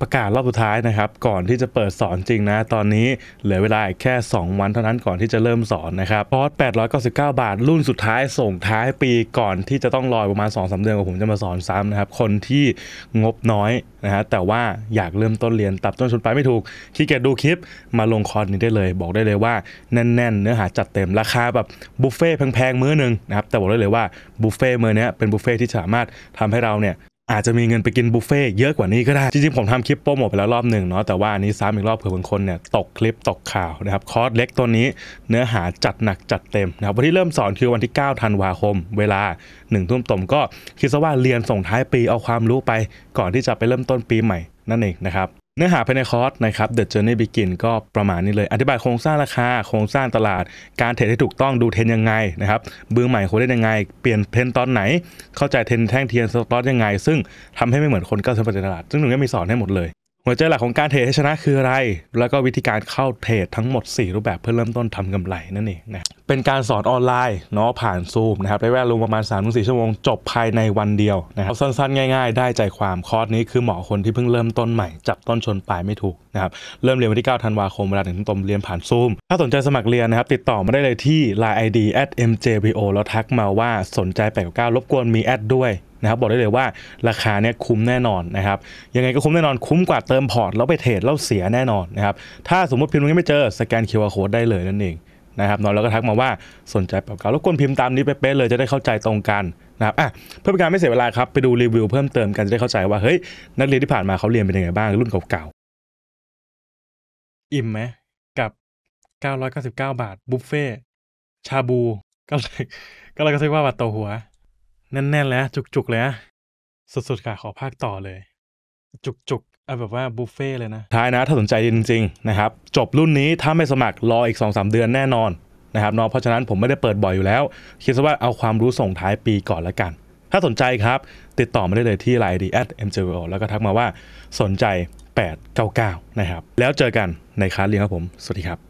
ประกาศรอบสุดท้ายนะครับก่อนที่จะเปิดสอนจริงนะ ตอนนี้เหลือเวลาแค่ 2 วันเท่านั้นก่อนที่จะเริ่มสอนนะครับคอร์ส 899 บาท รุ่นสุดท้าย ส่งท้ายปีก่อนที่จะต้องรอประมาณ2อสเดือนกว่าผมจะมาสอนซ้ำนะครับคนที่งบน้อยนะฮะแต่ว่าอยากเริ่มต้นเรียนตับต้นชนปลายไม่ถูกขี้เกียจดูคลิปมาลงคอร์สนี้ได้เลย บอกได้เลยว่าแน่นๆเนื้อหาจัดเต็มราคาแบบบุฟเฟ่แพงๆมื้อหนึ่งนะครับแต่บอกได้เลยว่าบุฟเฟ่มื้อนี้เป็นบุฟเฟ่ที่สามารถทำให้เราเนี่ยอาจจะมีเงินไปกินบุฟเฟ่เยอะกว่านี้ก็ได้ จริงๆ ผมทำคลิปโปรโมทไปแล้วรอบหนึ่งเนาะ แต่ว่าอันนี้ซ้ำอีกรอบเผื่อบางคนเนี่ยตกคลิปตกข่าวนะครับคอร์สเล็กตัวนี้เนื้อหาจัดหนักจัดเต็มนะครับวันที่เริ่มสอนคือวันที่ 9 ธันวาคม เวลา 1 ทุ่มตมก็คิดซะว่าเรียนส่งท้ายปี เอาความรู้ไปก่อนที่จะไปเริ่มต้นปีใหม่นั่นเองนะครับเนื้อหาภายในคอร์สนะครับ The Journey Begin ก็ประมาณนี้เลย อธิบายโครงสร้างราคา โครงสร้างตลาด การเทรดให้ถูกต้องดูเทรนยังไงนะครับบื้อใหม่ควรเล่นยังไง เปลี่ยนเทรนตอนไหน เข้าใจเทรนแท่งเทียนสต็อตยังไง ซึ่งทำให้ไม่เหมือนคนก้า9นตลาด ซึ่งหนูก็มีสอนให้หมดเลยหัวใจหลักของการเทรดให้ชนะคืออะไร แล้วก็วิธีการเข้าเทรดทั้งหมด 4 รูปแบบเพื่อเริ่มต้นทำกำไรนั่นเองนะ เป็นการสอนออนไลน์เนาะผ่านซูมนะครับ ได้แวลงรวมประมาณ3ามสี่ชั่วโมงจบภายในวันเดียวนะครับสั้นๆ ง่ายๆ ได้ใจความคอร์สนี้คือเหมาะคนที่เพิ่งเริ่มต้นใหม่ จับต้นชนปลายไม่ถูกนะครับ เริ่มเรียนวันที่ 9 ธันวาคมเวลานึงตมเรียนผ่านซูม ถ้าสนใจสมัครเรียนนะครับติดต่อมาได้เลยที่ Line ID mjvo แล้วทักมาว่าสนใจแปดเก้ารบกวนมีแอดด้วยนะครับบอกได้เลยว่าราคาเนี่ยคุ้มแน่นอนนะครับยังไงก็คุ้มแน่นอนคุ้มกว่าเติมพอร์ตแล้วไปเทรดแล้วเสียแน่นอนนะครับ ถ้าสมมติพิมพ์ตรงนี้ไม่เจอสแกน QR code ได้เลยนั่นเองนะครับนอนแล้วก็ทักมาว่าสนใจปรับการรบกวนพิมพ์ตามนี้ไปเป๊ะเลยจะได้เข้าใจตรงกันนะครับอ่ะเพื่อเป็นการไม่เสียเวลาครับไปดูรีวิวเพิ่มเติมกันจะได้เข้าใจว่าเฮ้ยนักเรียนที่ผ่านมาเขาเรียนเป็นยังไงบ้างรุ่นเก่าๆอิ่มไหมกับ999บาทบุฟเฟ่ชาบู ก็เลยก็เลยก็ซื้อว่าบาทโตหัวแน่นๆแล้วจุก ๆ เลยุดสุดๆค่ะขอภาคต่อเลย จุกๆเอาแบบว่าบุฟเฟ่เลยนะ ท้ายนะถ้าสนใจจริง ๆ นะครับ จบรุ่นนี้ถ้าไม่สมัครรออีก 2-3 เดือนแน่นอนนะครับเนาะเพราะฉะนั้นผมไม่ได้เปิดบ่อยอยู่แล้ว คิดซะว่าเอาความรู้ส่งท้ายปีก่อนละกัน ถ้าสนใจครับ ติดต่อมาได้เลยที่ไลน์ดีแอดเอ็มเจแล้วก็ทักมาว่าสนใจ 899นะครับแล้วเจอกันในคลาสเรียนครับผมสวัสดีครับ